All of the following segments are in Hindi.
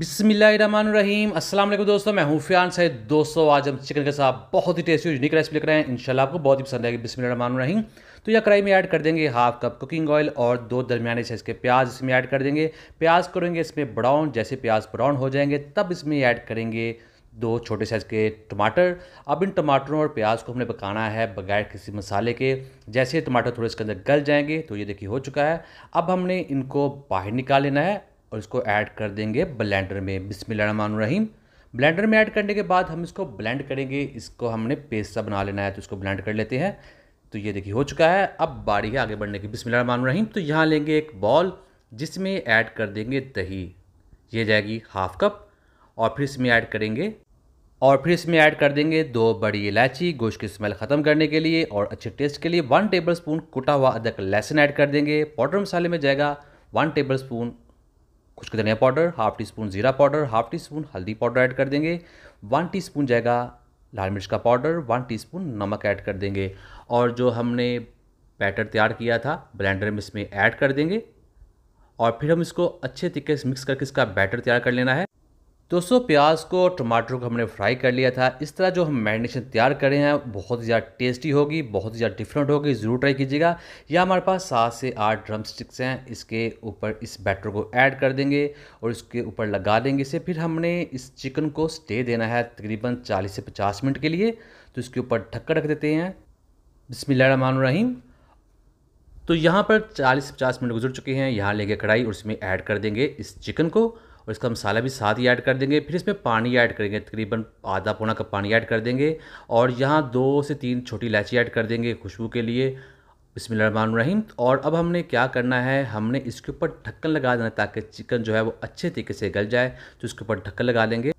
बिसमीम अस्सलाम वालेकुम दोस्तों मैं हूँ फ्यान सहित दोस्तों आज हम चिकन के साथ बहुत ही टेस्टी यूनिक रेसिपी लिख रहे हैं इंशाल्लाह आपको बहुत ही पसंद आएगी बिसमीम तो यह कढ़ाई में ऐड कर देंगे हाफ कप कुकिंग ऑयल और दो दरमियाने साइज़ के प्याज इसमें ऐड कर देंगे प्याज करेंगे इसमें ब्राउन जैसे प्याज ब्राउन हो जाएंगे तब इसमें ऐड करेंगे दो छोटे साइज़ के टमाटर अब इन टमाटरों और प्याज को हमने पकाना है बगैर किसी मसाले के जैसे टमाटर थोड़े इसके अंदर गल जाएंगे तो ये देखिए हो चुका है अब हमने इनको बाहर निकाल लेना है और इसको ऐड कर देंगे ब्लेंडर में बिस्मिल्लाहमान रहीम ब्लेंडर में ऐड करने के बाद हम इसको ब्लेंड करेंगे इसको हमने पेस्ट सा बना लेना है तो इसको ब्लेंड कर लेते हैं तो ये देखिए हो चुका है अब बारी है आगे बढ़ने की बिस्मिल्लामान रहीम तो यहाँ लेंगे एक बॉल जिसमें ऐड कर देंगे दही ये जाएगी हाफ़ कप और फिर इसमें ऐड करेंगे और फिर इसमें ऐड कर देंगे दो बड़ी इलायची गोश्त की स्मेल ख़त्म करने के लिए और अच्छे टेस्ट के लिए वन टेबल स्पून कुटा हुआ अदरक लहसुन ऐड कर देंगे पाउडर मसाले में जाएगा वन टेबल स्पून कुछ धनिया पाउडर हाफ टी स्पून ज़ीरा पाउडर हाफ टी स्पून हल्दी पाउडर ऐड कर देंगे वन टी स्पून जाएगा लाल मिर्च का पाउडर वन टी स्पून नमक ऐड कर देंगे और जो हमने बैटर तैयार किया था ब्लेंडर में इसमें ऐड कर देंगे और फिर हम इसको अच्छे तरीके से मिक्स करके इसका बैटर तैयार कर लेना है दोस्तों प्याज को और टमाटर को हमने फ्राई कर लिया था इस तरह जो हम मैरिनेशन तैयार रहे हैं बहुत ही ज़्यादा टेस्टी होगी बहुत ही ज़्यादा डिफरेंट होगी ज़रूर ट्राई कीजिएगा या हमारे पास सात से आठ ड्रम स्टिक्स हैं इसके ऊपर इस बैटर को ऐड कर देंगे और इसके ऊपर लगा देंगे इसे फिर हमने इस चिकन को स्टे देना है तकरीबन चालीस से पचास मिनट के लिए तो इसके ऊपर ढक्कर रख देते हैं बसमिल्लर रहीम तो यहाँ पर से पचास मिनट गुजर चुके हैं यहाँ लेंगे कढ़ाई और इसमें ऐड कर देंगे इस चिकन को और इसका मसाला भी साथ ही ऐड कर देंगे फिर इसमें पानी ऐड करेंगे तकरीबन आधा पौना कप पानी ऐड कर देंगे और यहाँ दो से तीन छोटी इलायची ऐड कर देंगे खुशबू के लिए रहीम और अब हमने क्या करना है हमने इसके ऊपर ढक्कन लगा देना ताकि चिकन जो है वो अच्छे तरीके से गल जाए तो इसके ऊपर ढक्कन लगा लेंगे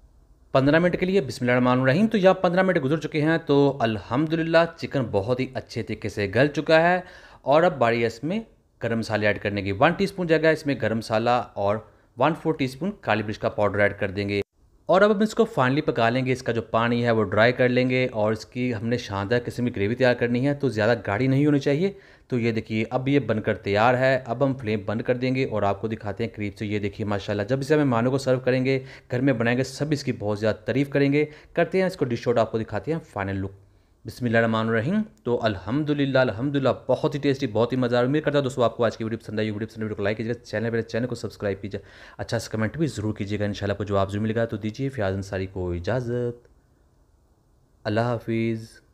पंद्रह मिनट के लिए रहीम तो यहाँ पंद्रह मिनट गुजर चुके हैं तो अल्हम्दुलिल्लाह चिकन बहुत ही अच्छे तरीके से गल चुका है और अब बारी इसमें गर्म मसाले ऐड करने की वन टीस्पून जगह इसमें गर्म मसाला और वन फोर टी स्पून काली मिर्च का पाउडर ऐड कर देंगे और अब हम इसको फाइनली पका लेंगे इसका जो पानी है वो ड्राई कर लेंगे और इसकी हमने शानदार किस्म की ग्रेवी तैयार करनी है तो ज़्यादा गाढ़ी नहीं होनी चाहिए तो ये देखिए अब ये बनकर तैयार है अब हम फ्लेम बंद कर देंगे और आपको दिखाते हैं करीब से ये देखिए माशाल्लाह जब इसे मानों को सर्व करेंगे घर में बनाएंगे सब इसकी बहुत ज़्यादा तारीफ़ करेंगे करते हैं इसको डिश आउट तो आपको दिखाते हैं फाइनल लुक बिस्मिल्लाहमानुरहीम तो अलहमदिल्ला अलहमदिल्ला बहुत ही टेस्टी बहुत ही मज़ा उम्मीद करता है दोस्तों आपको आज की वीडियो पसंद आई वीडियो पसंद वीडियो को लाइक कीजिएगा चैनल मेरे चैनल को सब्सक्राइब कीजिए अच्छा से कमेंट भी जरूर कीजिएगा इन आपको जवाब जो मिलेगा तो दीजिए आज अंसारी को इजाज़त अल्लाह हाफिज़